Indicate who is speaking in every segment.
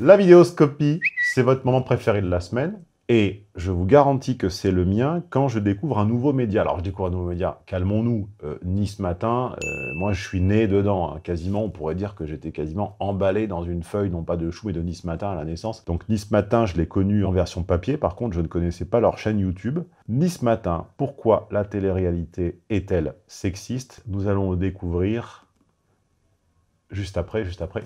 Speaker 1: La vidéoscopie, c'est votre moment préféré de la semaine. Et je vous garantis que c'est le mien quand je découvre un nouveau média. Alors, je découvre un nouveau média, calmons-nous, euh, Nice ce matin, euh, moi je suis né dedans, hein. quasiment, on pourrait dire que j'étais quasiment emballé dans une feuille, non pas de chou, mais de Nice Matin à la naissance. Donc Nice Matin, je l'ai connu en version papier, par contre, je ne connaissais pas leur chaîne YouTube. Nice Matin, pourquoi la télé-réalité est-elle sexiste Nous allons le découvrir juste après, juste après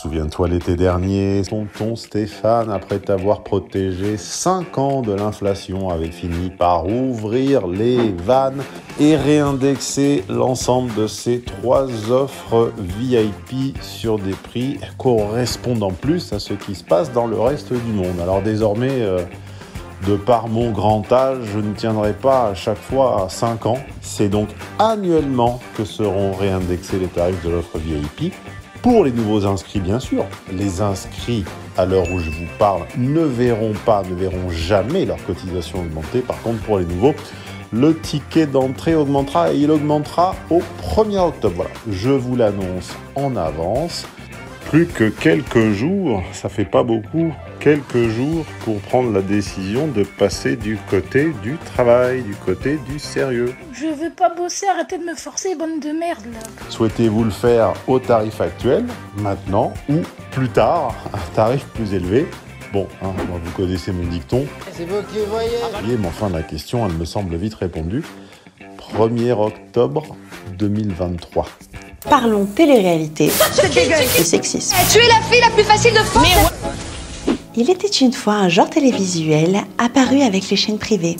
Speaker 1: Souviens-toi l'été dernier, tonton Stéphane, après t'avoir protégé 5 ans de l'inflation, avait fini par ouvrir les vannes et réindexer l'ensemble de ses trois offres VIP sur des prix correspondant plus à ce qui se passe dans le reste du monde. Alors désormais, euh, de par mon grand âge, je ne tiendrai pas à chaque fois à 5 ans. C'est donc annuellement que seront réindexés les tarifs de l'offre VIP pour les nouveaux inscrits, bien sûr, les inscrits à l'heure où je vous parle ne verront pas, ne verront jamais leur cotisation augmenter. Par contre, pour les nouveaux, le ticket d'entrée augmentera et il augmentera au 1er octobre. Voilà, je vous l'annonce en avance plus que quelques jours, ça fait pas beaucoup, quelques jours pour prendre la décision de passer du côté du travail, du côté du sérieux.
Speaker 2: Je veux pas bosser, arrêtez de me forcer, bande de merde là.
Speaker 1: Souhaitez-vous le faire au tarif actuel, maintenant ou plus tard, un tarif plus élevé Bon, hein, vous connaissez mon dicton.
Speaker 2: C'est vous qui voyez.
Speaker 1: Mais enfin, la question, elle me semble vite répondue. 1er octobre 2023.
Speaker 3: Parlons télé-réalité.
Speaker 1: Et sexisme.
Speaker 3: Eh, tu es la fille la plus facile de faire !» Il était une fois un genre télévisuel apparu avec les chaînes privées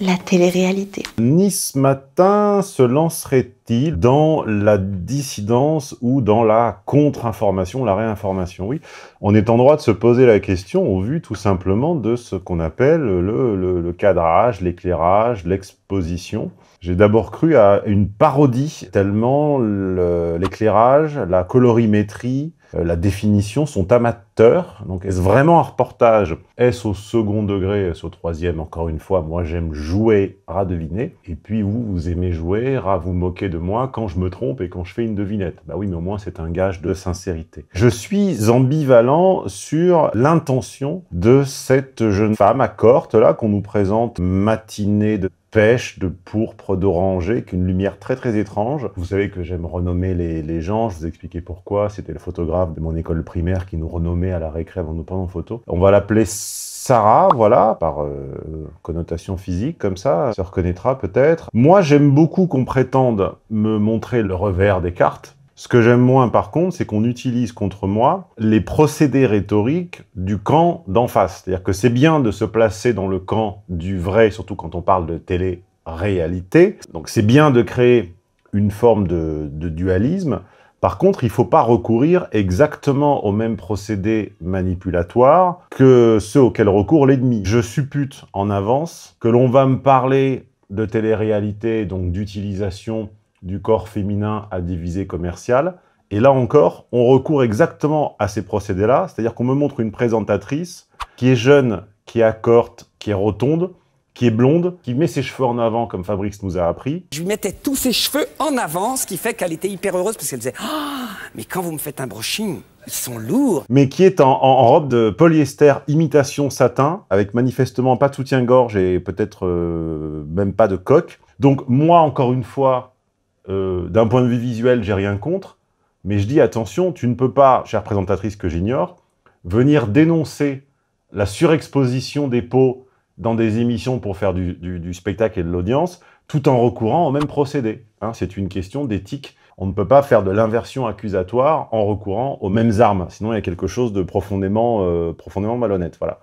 Speaker 3: la télé-réalité.
Speaker 1: Nice Matin se lancerait-il dans la dissidence ou dans la contre-information, la réinformation Oui, on est en droit de se poser la question au vu tout simplement de ce qu'on appelle le cadrage, l'éclairage, l'exposition. J'ai d'abord cru à une parodie, tellement l'éclairage, la colorimétrie, euh, la définition sont amateurs. Donc est-ce vraiment un reportage Est-ce au second degré Est-ce au troisième Encore une fois, moi j'aime jouer à deviner. Et puis vous, vous aimez jouer à vous moquer de moi quand je me trompe et quand je fais une devinette. Bah oui, mais au moins c'est un gage de sincérité. Je suis ambivalent sur l'intention de cette jeune femme à Corte, là, qu'on nous présente matinée de de pourpre, d'oranger, qu'une lumière très très étrange. Vous savez que j'aime renommer les, gens, je vous expliquais pourquoi. C'était le photographe de mon école primaire qui nous renommait à la récré avant de nous prendre en photo. On va l'appeler Sarah, voilà, par euh, connotation physique, comme ça, se reconnaîtra peut-être. Moi, j'aime beaucoup qu'on prétende me montrer le revers des cartes, ce que j'aime moins, par contre, c'est qu'on utilise contre moi les procédés rhétoriques du camp d'en face. C'est-à-dire que c'est bien de se placer dans le camp du vrai, surtout quand on parle de télé-réalité. Donc c'est bien de créer une forme de, dualisme. Par contre, il ne faut pas recourir exactement aux mêmes procédés manipulatoires que ceux auxquels recourt l'ennemi. Je suppute en avance que l'on va me parler de télé-réalité, donc d'utilisation du corps féminin à diviser commercial. Et là encore, on recourt exactement à ces procédés-là, c'est-à-dire qu'on me montre une présentatrice qui est jeune, qui est accorte, qui est rotonde, qui est blonde, qui met ses cheveux en avant, comme Fabrice nous a appris. Je lui mettais tous ses cheveux en avant, ce qui fait qu'elle était hyper heureuse, parce qu'elle disait Ah,
Speaker 2: mais quand vous me faites un brushing,
Speaker 1: ils sont lourds Mais qui est en, robe de polyester imitation satin, avec manifestement pas de soutien-gorge et peut-être euh, même pas de coque. Donc, moi, encore une fois, euh, d'un point de vue visuel, j'ai rien contre, mais je dis attention, tu ne peux pas, chère présentatrice que j'ignore, venir dénoncer la surexposition des peaux dans des émissions pour faire du, spectacle et de l'audience, tout en recourant au même procédé. Hein. c'est une question d'éthique on ne peut pas faire de l'inversion accusatoire en recourant aux mêmes armes. Sinon, il y a quelque chose de profondément, euh, profondément malhonnête. Voilà.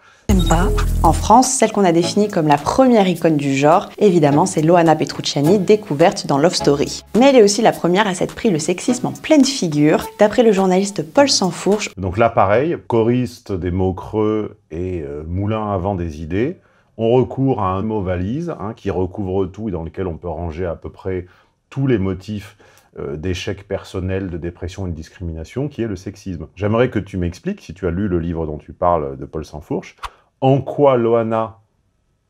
Speaker 3: En France, celle qu'on a définie comme la première icône du genre, évidemment, c'est Loana Petrucciani, découverte dans Love Story. Mais elle est aussi la première à s'être pris le sexisme en pleine figure, d'après le journaliste Paul Sansfourche.
Speaker 1: Donc là, pareil, choriste des mots creux et euh, moulin avant des idées, on recourt à un mot valise hein, qui recouvre tout et dans lequel on peut ranger à peu près tous les motifs euh, d'échecs personnels, de dépression et de discrimination, qui est le sexisme. J'aimerais que tu m'expliques, si tu as lu le livre dont tu parles de Paul Sansfourche, en quoi Loana,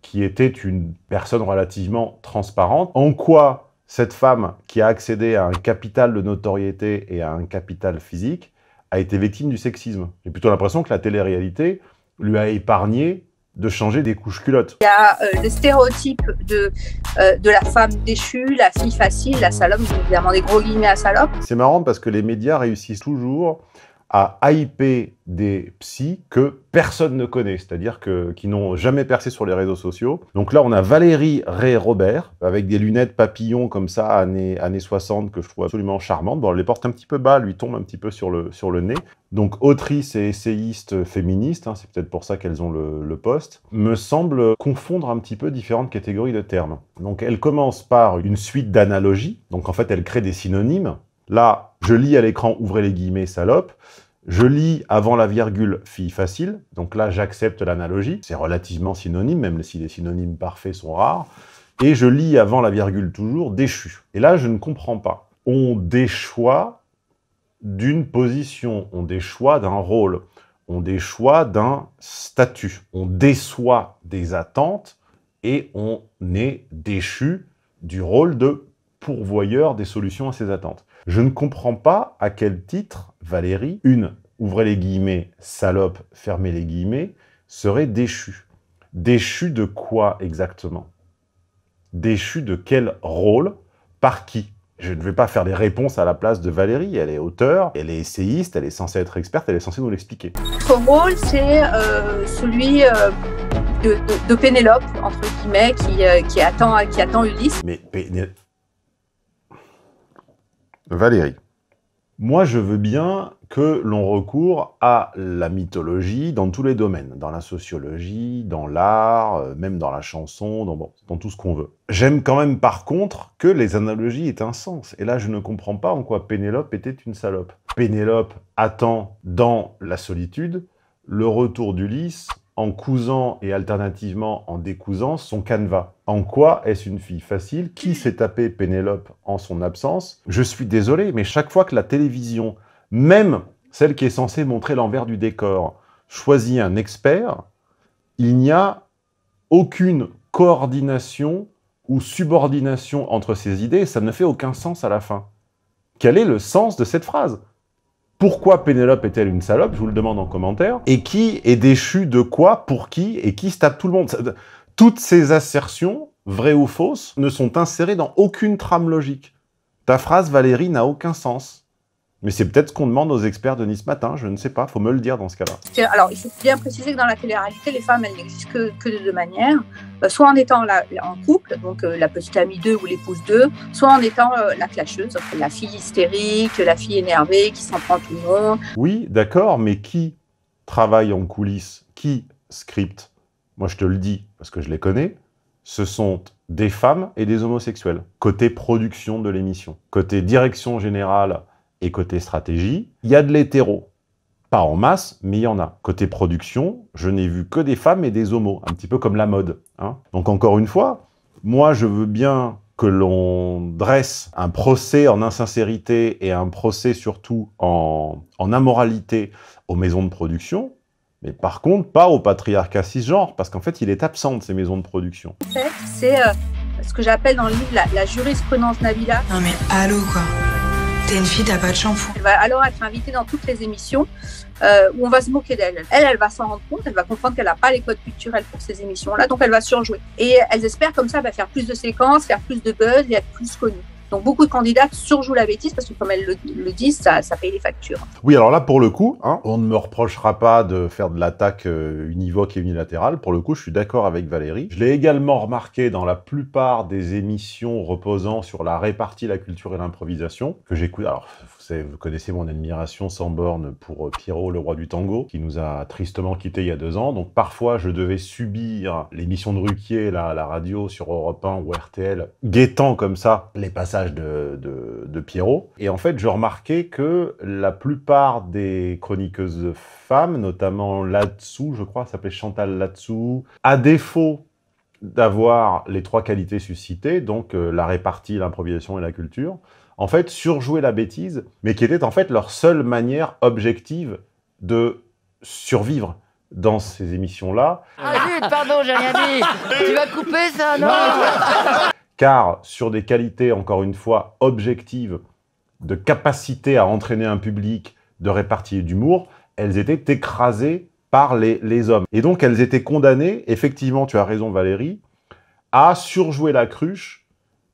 Speaker 1: qui était une personne relativement transparente, en quoi cette femme qui a accédé à un capital de notoriété et à un capital physique a été victime du sexisme. J'ai plutôt l'impression que la télé-réalité lui a épargné de changer des couches culottes.
Speaker 4: Il y a le euh, stéréotype de, euh, de la femme déchue, la fille facile, la salope, évidemment des gros guillemets à salope.
Speaker 1: C'est marrant parce que les médias réussissent toujours à hyper des psys que personne ne connaît, c'est-à-dire que qui n'ont jamais percé sur les réseaux sociaux. Donc là, on a Valérie Ray Robert avec des lunettes papillon comme ça années années 60 que je trouve absolument charmantes. Bon, elle les porte un petit peu bas, lui tombe un petit peu sur le sur le nez. Donc autrice et essayiste féministe, hein, c'est peut-être pour ça qu'elles ont le poste, me semble confondre un petit peu différentes catégories de termes. Donc elle commence par une suite d'analogies. Donc en fait, elle crée des synonymes Là, je lis à l'écran, ouvrez les guillemets, salope. Je lis avant la virgule fille facile, donc là j'accepte l'analogie, c'est relativement synonyme, même si les synonymes parfaits sont rares, et je lis avant la virgule toujours déchu. Et là je ne comprends pas. On déchoit d'une position, on déchoit d'un rôle, on déchoit d'un statut, on déçoit des attentes et on est déchu du rôle de pourvoyeur des solutions à ces attentes. Je ne comprends pas à quel titre Valérie, une, ouvrez les guillemets, salope, fermez les guillemets, serait déchue. Déchue de quoi exactement Déchue de quel rôle Par qui je ne vais pas faire les réponses à la place de Valérie. Elle est auteur, elle est essayiste, elle est censée être experte, elle est censée nous l'expliquer.
Speaker 4: Son rôle, c'est euh, celui euh, de, Pénélope, entre guillemets, euh, qui, attend, qui attend Ulysse.
Speaker 1: Mais Pénélope Valérie. Moi, je veux bien que l'on recourt à la mythologie dans tous les domaines, dans la sociologie, dans l'art, euh, même dans la chanson, dans, dans tout ce qu'on veut. J'aime quand même par contre que les analogies aient un sens. Et là, je ne comprends pas en quoi Pénélope était une salope. Pénélope attend dans la solitude le retour d'Ulysse en cousant et alternativement en décousant son canevas. En quoi est-ce une fille facile Qui hmm. s'est tapé Pénélope en son absence Je suis désolé, mais chaque fois que la télévision, même celle qui est censée montrer l'envers du décor, choisit un expert, il n'y a aucune coordination ou subordination entre ces idées, ça ne fait aucun sens à la fin. Quel est le sens de cette phrase pourquoi Pénélope est-elle une salope Je vous le demande en commentaire. Et qui est déchu de quoi, pour qui, et qui se tape tout le monde Toutes ces assertions, vraies ou fausses, ne sont insérées dans aucune trame logique. Ta phrase, Valérie, n'a aucun sens. Mais c'est peut-être ce qu'on demande aux experts de Nice Matin, je ne sais pas, faut me le dire dans ce cas-là.
Speaker 4: Alors, il faut bien préciser que dans la télé-réalité, les femmes, elles n'existent que, de deux manières, soit en étant en couple, donc la petite amie 2 ou l'épouse 2, soit en étant la clasheuse, la fille hystérique, la fille énervée qui s'en
Speaker 1: prend tout le monde. Oui, d'accord, mais qui travaille en coulisses, qui script Moi, je te le dis parce que je les connais, ce sont des femmes et des homosexuels, côté production de l'émission, côté direction générale et côté stratégie, il y a de l'hétéro. Pas en masse, mais il y en a. Côté production, je n'ai vu que des femmes et des homos, un petit peu comme la mode. Hein. Donc encore une fois, moi je veux bien que l'on dresse un procès en insincérité et un procès surtout en, amoralité aux maisons de production, mais par contre, pas au patriarcat cisgenre, parce qu'en fait, il est absent de ces maisons de production.
Speaker 4: En c'est euh, ce que j'appelle dans le livre la, jurisprudence navila Non mais allô, quoi une fille, pas de Elle va alors être invitée dans toutes les émissions euh, où on va se moquer d'elle. Elle, elle va s'en rendre compte, elle va comprendre qu'elle n'a pas les codes culturels pour ces émissions-là, donc elle va surjouer. Et elle espère comme ça bah, faire plus de séquences, faire plus de buzz et être plus connue. Donc beaucoup de candidats surjouent la bêtise parce que comme elles le, disent, ça, paye les
Speaker 1: factures. Oui, alors là, pour le coup, hein, on ne me reprochera pas de faire de l'attaque euh, univoque et unilatérale. Pour le coup, je suis d'accord avec Valérie. Je l'ai également remarqué dans la plupart des émissions reposant sur la répartie, la culture et l'improvisation, que j'écoute. Alors, vous connaissez mon admiration sans borne pour euh, Pierrot, le roi du tango, qui nous a tristement quittés il y a deux ans. Donc parfois, je devais subir l'émission de Ruquier la radio sur Europe 1 ou RTL, guettant comme ça les passages de, Pierrot. Et en fait, je remarquais que la plupart des chroniqueuses femmes, notamment là je crois, s'appelait Chantal là à défaut d'avoir les trois qualités suscitées, donc euh, la répartie, l'improvisation et la culture, en fait, surjouer la bêtise, mais qui était en fait leur seule manière objective de survivre dans ces émissions-là.
Speaker 2: Ah zut, pardon, j'ai rien dit Tu vas couper ça, non,
Speaker 1: Car sur des qualités, encore une fois, objectives, de capacité à entraîner un public, de répartie d'humour, elles étaient écrasées par les, les, hommes. Et donc, elles étaient condamnées, effectivement, tu as raison Valérie, à surjouer la cruche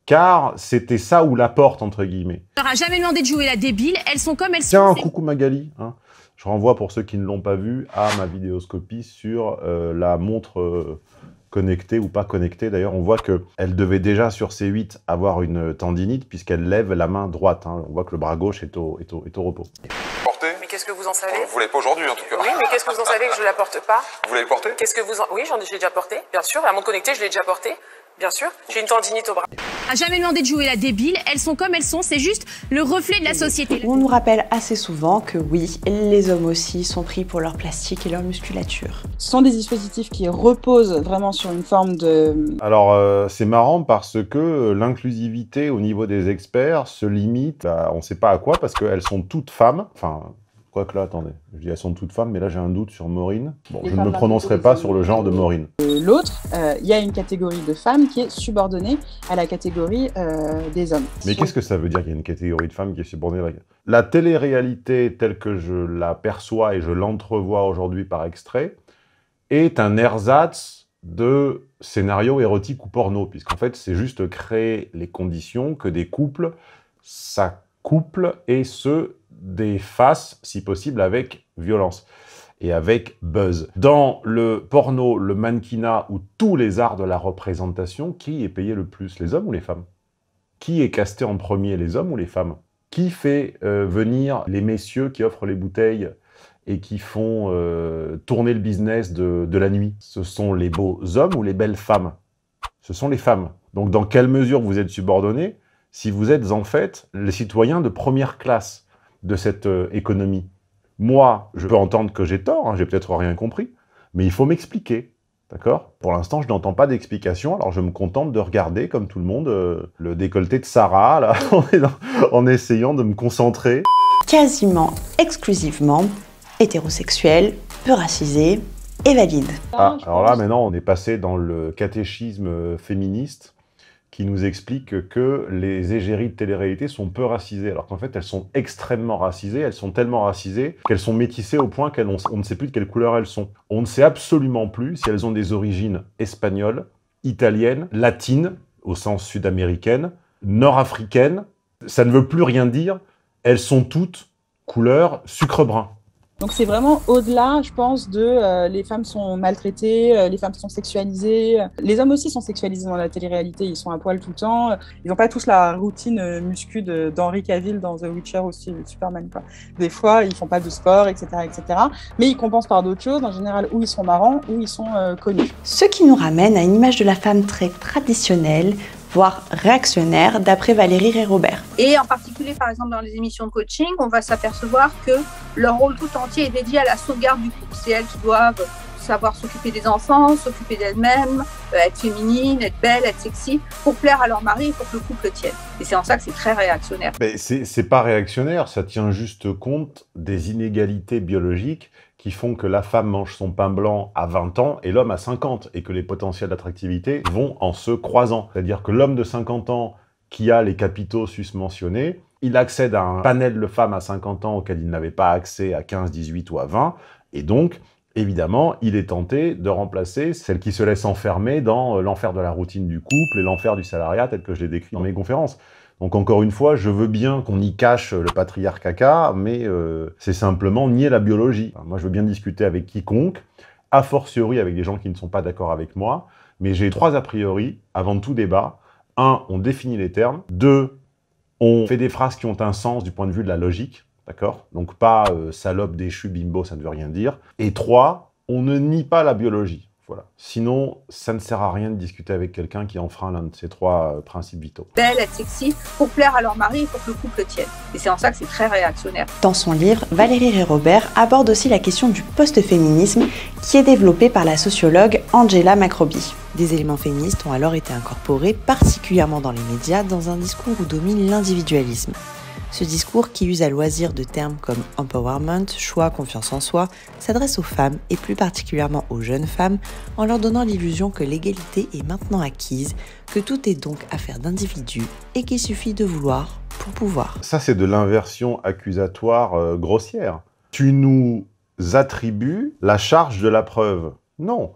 Speaker 1: car c'était ça ou la porte, entre guillemets.
Speaker 4: On n'aura jamais demandé de jouer la débile, elles sont comme elles
Speaker 1: Tiens, sont. Tiens, coucou Magali. Hein. Je renvoie pour ceux qui ne l'ont pas vu à ma vidéoscopie sur euh, la montre euh, connectée ou pas connectée. D'ailleurs, on voit qu'elle devait déjà sur c 8 avoir une tendinite puisqu'elle lève la main droite. Hein. On voit que le bras gauche est au, repos.
Speaker 2: Portez. Mais qu'est-ce que vous en savez Vous l'avez pas aujourd'hui en tout cas. Oui, mais qu'est-ce que vous en savez que je ne la porte pas Vous l'avez portée Qu'est-ce que vous Oui, j'en ai déjà porté, bien sûr. La montre connectée, je l'ai déjà portée. Bien sûr, j'ai une tendinite au bras.
Speaker 4: A jamais demandé de jouer la débile, elles sont comme elles sont, c'est juste le reflet de la société. On nous rappelle assez
Speaker 3: souvent
Speaker 2: que oui, les hommes aussi sont pris pour leur plastique et leur musculature. Ce sont des dispositifs qui reposent vraiment sur une forme de...
Speaker 1: Alors euh, c'est marrant parce que l'inclusivité au niveau des experts se limite à on ne sait pas à quoi parce qu'elles sont toutes femmes, enfin Quoique là, attendez, je dis à sont toutes femmes, mais là j'ai un doute sur Maureen. Bon, je ne me prononcerai pas sur le genre de Maureen.
Speaker 2: Euh, l'autre, euh, il y a une catégorie de femmes qui est subordonnée à la catégorie euh, des hommes.
Speaker 1: Mais qu'est-ce que ça veut dire qu'il y a une catégorie de femmes qui est subordonnée à la La télé-réalité telle que je la perçois et je l'entrevois aujourd'hui par extrait est un ersatz de scénario érotique ou porno, puisqu'en fait c'est juste créer les conditions que des couples s'accouplent et se des faces, si possible, avec violence et avec buzz. Dans le porno, le mannequinat ou tous les arts de la représentation, qui est payé le plus, les hommes ou les femmes Qui est casté en premier, les hommes ou les femmes Qui fait euh, venir les messieurs qui offrent les bouteilles et qui font euh, tourner le business de, de la nuit Ce sont les beaux hommes ou les belles femmes Ce sont les femmes. Donc dans quelle mesure vous êtes subordonnés si vous êtes en fait les citoyens de première classe de cette euh, économie. Moi, je peux entendre que j'ai tort, hein, j'ai peut-être rien compris, mais il faut m'expliquer. D'accord Pour l'instant, je n'entends pas d'explication, alors je me contente de regarder, comme tout le monde, euh, le décolleté de Sarah, là, en essayant de me concentrer.
Speaker 2: Quasiment
Speaker 3: exclusivement hétérosexuel, peu racisé et valide.
Speaker 1: Ah, alors là, maintenant, on est passé dans le catéchisme euh, féministe qui nous explique que les égéries de télé-réalité sont peu racisées, alors qu'en fait elles sont extrêmement racisées, elles sont tellement racisées qu'elles sont métissées au point qu'on ne sait plus de quelle couleur elles sont. On ne sait absolument plus si elles ont des origines espagnoles, italiennes, latines, au sens sud-américaine, nord africaines ça ne veut plus rien dire, elles sont toutes couleur sucre brun.
Speaker 2: Donc c'est vraiment au-delà, je pense, de euh, les femmes sont maltraitées, euh, les femmes sont sexualisées, les hommes aussi sont sexualisés dans la télé-réalité, ils sont à poil tout le temps, ils n'ont pas tous la routine euh, muscu d'Henri Cavill dans The Witcher ou Superman. Des fois, ils font pas de sport, etc., etc. Mais ils compensent par d'autres choses, en général, où ils sont marrants, ou ils sont connus. Ce
Speaker 3: qui nous ramène à une image de la femme très traditionnelle, voire réactionnaire, d'après Valérie Rey-Robert.
Speaker 4: Et en particulier, par exemple, dans les émissions de coaching, on va s'apercevoir que leur rôle tout entier est dédié à la sauvegarde du couple. C'est elles qui doivent savoir s'occuper des enfants, s'occuper d'elles-mêmes, euh, être féminine, être belle, être sexy, pour plaire à leur mari et pour que le couple tienne. Et c'est en ça que c'est très réactionnaire.
Speaker 1: Mais ben, c'est pas réactionnaire, ça tient juste compte des inégalités biologiques qui font que la femme mange son pain blanc à 20 ans et l'homme à 50, et que les potentiels d'attractivité vont en se croisant. C'est-à-dire que l'homme de 50 ans qui a les capitaux susmentionnés, il accède à un panel de femmes à 50 ans auquel il n'avait pas accès à 15, 18 ou à 20, et donc, évidemment, il est tenté de remplacer celle qui se laisse enfermer dans euh, l'enfer de la routine du couple et l'enfer du salariat tel que je l'ai décrit dans mes conférences. Donc encore une fois, je veux bien qu'on y cache le patriarcat, mais euh, c'est simplement nier la biologie. Moi, je veux bien discuter avec quiconque, a fortiori avec des gens qui ne sont pas d'accord avec moi, mais j'ai trois a priori avant tout débat. Un, on définit les termes. Deux, on fait des phrases qui ont un sens du point de vue de la logique, d'accord Donc pas euh, salope, déchu, bimbo, ça ne veut rien dire. Et trois, on ne nie pas la biologie. Voilà. Sinon, ça ne sert à rien de discuter avec quelqu'un qui enfreint l'un de ces trois euh, principes vitaux.
Speaker 4: Belle, être sexy, pour plaire à leur mari et pour que le couple tienne. Et c'est en ça que c'est très réactionnaire.
Speaker 1: Dans
Speaker 3: son livre, Valérie Ré-Robert aborde aussi la question du post-féminisme qui est développé par la sociologue Angela Macrobi. Des éléments féministes ont alors été incorporés particulièrement dans les médias dans un discours où domine l'individualisme. Ce discours, qui use à loisir de termes comme empowerment, choix, confiance en soi, s'adresse aux femmes et plus particulièrement aux jeunes femmes en leur donnant l'illusion que l'égalité est maintenant acquise, que tout est donc affaire d'individus et qu'il suffit de vouloir pour pouvoir.
Speaker 1: Ça, c'est de l'inversion accusatoire euh, grossière. Tu nous attribues la charge de la preuve. Non,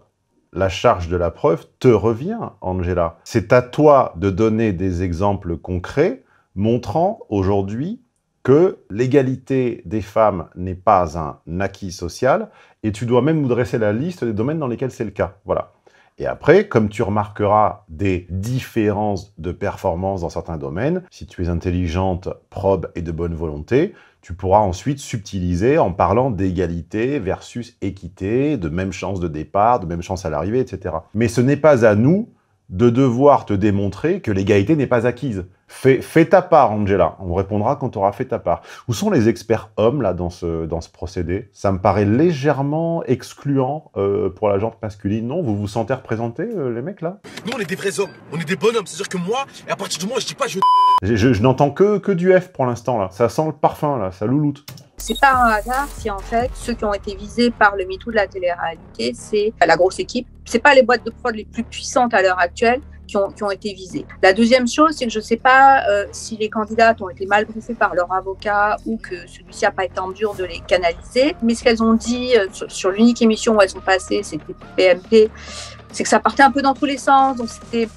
Speaker 1: la charge de la preuve te revient, Angela. C'est à toi de donner des exemples concrets montrant aujourd'hui que l'égalité des femmes n'est pas un acquis social, et tu dois même nous dresser la liste des domaines dans lesquels c'est le cas. Voilà. Et après, comme tu remarqueras des différences de performance dans certains domaines, si tu es intelligente, probe et de bonne volonté, tu pourras ensuite subtiliser en parlant d'égalité versus équité, de même chance de départ, de même chance à l'arrivée, etc. Mais ce n'est pas à nous de devoir te démontrer que l'égalité n'est pas acquise. Fais, ta part, Angela. On répondra quand tu auras fait ta part. Où sont les experts hommes là dans ce, dans ce procédé Ça me paraît légèrement excluant euh, pour la gente masculine. Non, vous vous sentez représentés, euh, les mecs là Nous, on est des vrais hommes. On est des bonhommes. cest sûr dire que moi, et à partir de moi, je dis pas je. Je, n'entends que, que du F pour l'instant là. Ça sent le parfum là, ça louloute. C'est
Speaker 4: pas un hasard si en fait ceux qui ont été visés par le MeToo de la télé-réalité, c'est la grosse équipe. C'est pas les boîtes de prod les plus puissantes à l'heure actuelle, qui ont, été visées. La deuxième chose, c'est que je ne sais pas euh, si les candidates ont été mal briefées par leur avocat ou que celui-ci n'a pas été en mesure de les canaliser. Mais ce qu'elles ont dit euh, sur, l'unique émission où elles sont passées, c'était PMP, c'est que ça partait un peu dans tous les sens. Donc c'était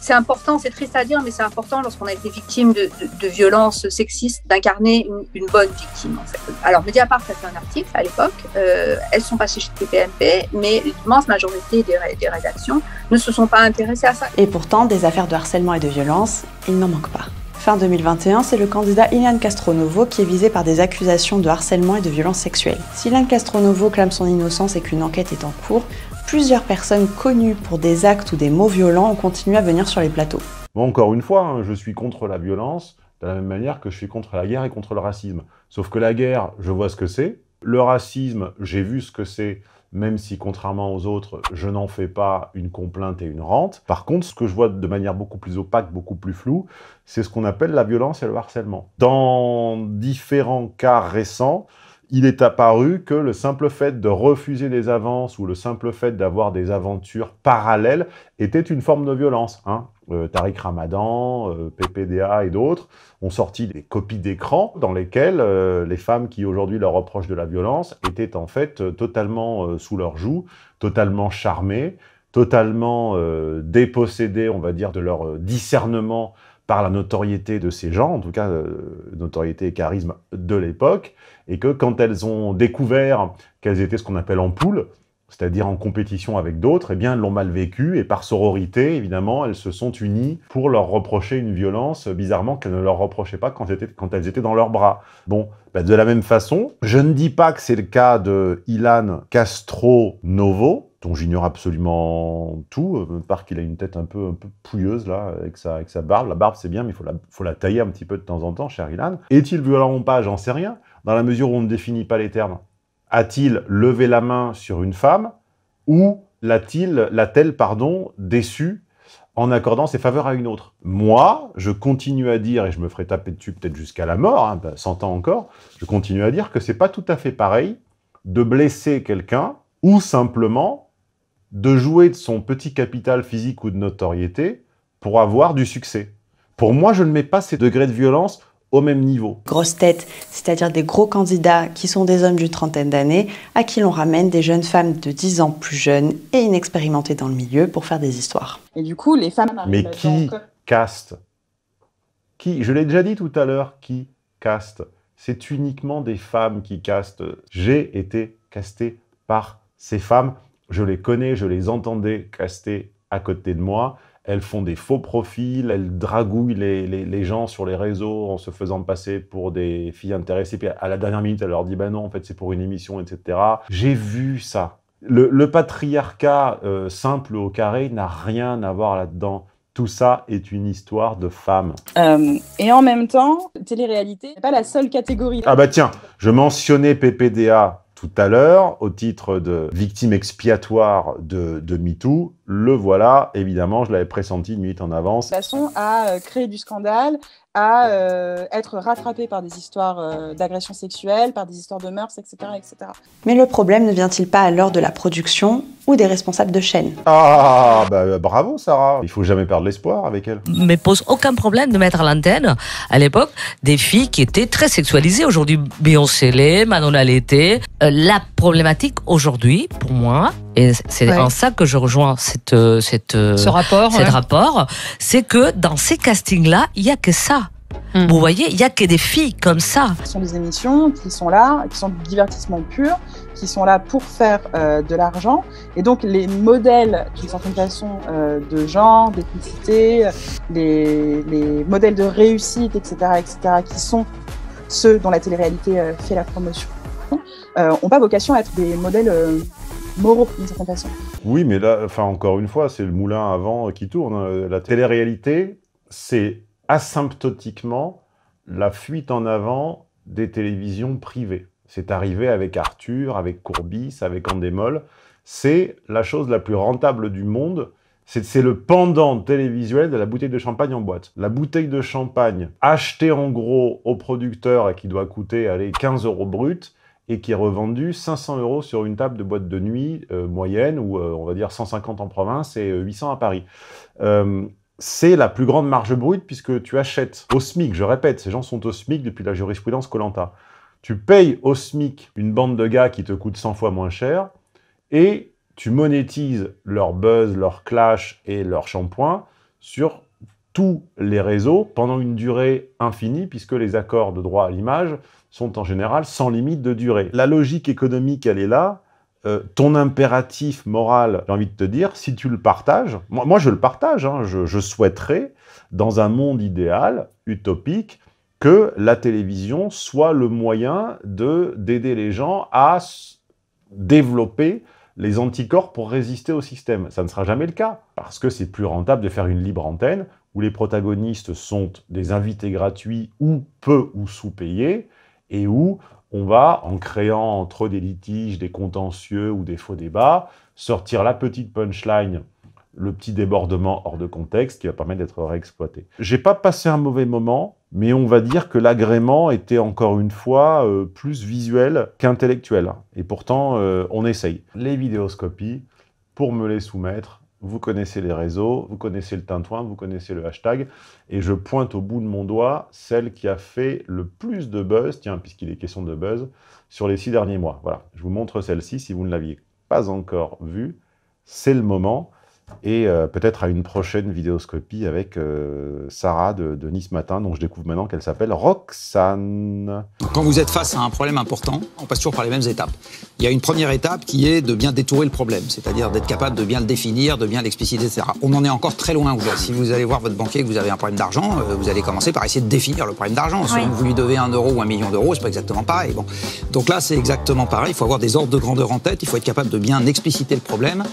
Speaker 4: c'est important, c'est triste à dire, mais c'est important lorsqu'on a été victime de, violences sexistes d'incarner une, bonne victime. Alors, Mediapart a fait un article à l'époque. Euh, elles sont passées chez TPMP, mais l'immense majorité des, rédactions
Speaker 3: ne se sont pas intéressées à ça. Et pourtant, des affaires de harcèlement et de violence, il n'en manque pas. Fin 2021, c'est le candidat Ilian Castronovo qui est visé par des accusations de harcèlement et de violence sexuelle. Si Ilian Castronovo clame son innocence et qu'une enquête est en cours, plusieurs
Speaker 1: personnes connues pour des actes ou des mots violents ont continué à venir sur les plateaux. encore une fois, hein, je suis contre la violence, de la même manière que je suis contre la guerre et contre le racisme. Sauf que la guerre, je vois ce que c'est. Le racisme, j'ai vu ce que c'est, même si contrairement aux autres, je n'en fais pas une complainte et une rente. Par contre, ce que je vois de manière beaucoup plus opaque, beaucoup plus floue, c'est ce qu'on appelle la violence et le harcèlement. Dans différents cas récents, il est apparu que le simple fait de refuser des avances ou le simple fait d'avoir des aventures parallèles était une forme de violence. Hein. Euh, Tariq Ramadan, euh, PPDA et d'autres ont sorti des copies d'écran dans lesquelles euh, les femmes qui aujourd'hui leur reprochent de la violence étaient en fait totalement sous leur joue, totalement charmées, totalement dépossédées, on va dire, de leur discernement par la notoriété de ces gens, en tout cas notoriété et charisme de l'époque, et que quand elles ont découvert qu'elles étaient ce qu'on appelle en poule, c'est-à-dire en compétition avec d'autres, eh bien, l'ont mal vécu, et par sororité, évidemment, elles se sont unies pour leur reprocher une violence, bizarrement, qu'elles ne leur reprochaient pas quand, quand elles étaient dans leurs bras. Bon, bah, de la même façon, je ne dis pas que c'est le cas de Ilan Castro Novo, dont j'ignore absolument tout, euh, part qu'il a une tête un peu, pouilleuse, là, avec sa, avec sa barbe. La barbe, c'est bien, mais il faut la, faut la tailler un petit peu de temps en temps, cher Ilan. Est-il violent ou pas J'en sais rien dans la mesure où on ne définit pas les termes. A-t-il levé la main sur une femme ou l'a-t-il, l'a-t-elle, pardon, déçu en accordant ses faveurs à une autre Moi, je continue à dire, et je me ferai taper dessus peut-être jusqu'à la mort, hein, 100 ben, ans encore, je continue à dire que c'est pas tout à fait pareil de blesser quelqu'un ou simplement de jouer de son petit capital physique ou de notoriété pour avoir du succès. Pour moi, je ne mets pas ces degrés de violence au même niveau.
Speaker 3: Grosse tête, c'est-à-dire des gros candidats qui sont des hommes d'une trentaine d'années, à qui l'on ramène des jeunes femmes de 10 ans plus jeunes et
Speaker 1: inexpérimentées dans le milieu pour faire des histoires.
Speaker 2: Et du coup, les femmes... Mais qui
Speaker 1: caste Qui Je l'ai déjà dit tout à l'heure, qui caste C'est uniquement des femmes qui castent. J'ai été casté par ces femmes. Je les connais, je les entendais caster à côté de moi elles font des faux profils, elles dragouillent les, gens sur les réseaux en se faisant passer pour des filles intéressées. Puis à la dernière minute, elle leur dit bah non, en fait, c'est pour une émission, etc. J'ai vu ça. Le, patriarcat euh, simple au carré n'a rien à voir là-dedans. Tout ça est une histoire de femmes.
Speaker 2: Euh, et en même temps, télé-réalité n'est pas la seule catégorie. Ah
Speaker 1: bah tiens, je mentionnais PPDA tout à l'heure au titre de victime expiatoire de, de MeToo. Le voilà, évidemment, je l'avais pressenti une minute en avance.
Speaker 2: façon à euh, créer du scandale, à euh, être rattrapé par des histoires euh, d'agression sexuelle, par des histoires de mœurs, etc., etc.
Speaker 3: Mais le problème ne vient-il pas alors de la production ou des responsables de
Speaker 1: chaîne Ah, bah, bravo Sarah Il faut jamais perdre l'espoir avec elle. Mais pose aucun problème
Speaker 4: de mettre à l'antenne, à l'époque, des filles qui étaient très sexualisées. Aujourd'hui, Beyoncé Lé, Manon Alété. Euh, la problématique aujourd'hui, pour moi, et c'est en ça que je rejoins cette, cette, ce rapport. c'est que dans ces castings-là, il n'y a que ça. Hmm. Vous voyez, il n'y a que des filles comme ça.
Speaker 2: Ce sont des émissions qui sont là, qui sont du divertissement pur, qui sont là pour faire euh, de l'argent. Et donc, les modèles, d'une certaine façon, euh, de genre, d'ethnicité, les, modèles de réussite, etc., etc., qui sont ceux dont la télé-réalité euh, fait la promotion, n'ont pas vocation à être des modèles
Speaker 1: oui, mais là, enfin, encore une fois, c'est le moulin avant qui tourne. Hein. La télé-réalité, c'est asymptotiquement la fuite en avant des télévisions privées. C'est arrivé avec Arthur, avec Courbis, avec Andémol. C'est la chose la plus rentable du monde. C'est le pendant télévisuel de la bouteille de champagne en boîte. La bouteille de champagne achetée en gros au producteur et qui doit coûter allez, 15 euros brut, et qui est revendu 500 euros sur une table de boîte de nuit euh, moyenne, ou euh, on va dire 150 en province et 800 euh, à Paris. c'est la plus grande marge brute puisque tu achètes au SMIC, je répète, ces gens sont au SMIC depuis la jurisprudence Colanta. Tu payes au SMIC une bande de gars qui te coûte 100 fois moins cher et tu monétises leur buzz, leur clash et leur shampoing sur tous les réseaux pendant une durée infinie puisque les accords de droit à l'image sont en général sans limite de durée. La logique économique, elle est là. Euh, ton impératif moral, j'ai envie de te dire, si tu le partages, moi, je le partage, hein, je, je souhaiterais, dans un monde idéal, utopique, que la télévision soit le moyen d'aider les gens à développer les anticorps pour résister au système. Ça ne sera jamais le cas, parce que c'est plus rentable de faire une libre antenne où les protagonistes sont des invités gratuits ou peu ou sous-payés, et où on va, en créant entre des litiges, des contentieux ou des faux débats, sortir la petite punchline, le petit débordement hors de contexte qui va permettre d'être réexploité. J'ai pas passé un mauvais moment, mais on va dire que l'agrément était encore une fois euh, plus visuel qu'intellectuel. Et pourtant, euh, on essaye. Les vidéoscopies, pour me les soumettre, vous connaissez les réseaux, vous connaissez le tintouin, vous connaissez le hashtag, et je pointe au bout de mon doigt celle qui a fait le plus de buzz, tiens, puisqu'il est question de buzz, sur les six derniers mois. Voilà, je vous montre celle-ci, si vous ne l'aviez pas encore vue, c'est le moment et euh, peut-être à une prochaine vidéoscopie avec euh, Sarah de, Nice Matin, dont je découvre maintenant qu'elle s'appelle Roxane.
Speaker 2: Quand vous êtes face à un problème important, on passe toujours par les mêmes étapes. Il y a une première étape qui est de bien détourer le problème, c'est-à-dire d'être capable de bien le définir, de bien l'expliciter, etc. On en est encore très loin aujourd'hui. Si vous allez voir votre banquier et que vous avez un problème d'argent, euh, vous allez commencer par essayer de définir le problème d'argent. Si vous lui devez un euro ou un million d'euros, c'est pas exactement pareil. Donc là, c'est exactement pareil. Il faut avoir des ordres de grandeur en tête, il faut être capable de bien expliciter le problème.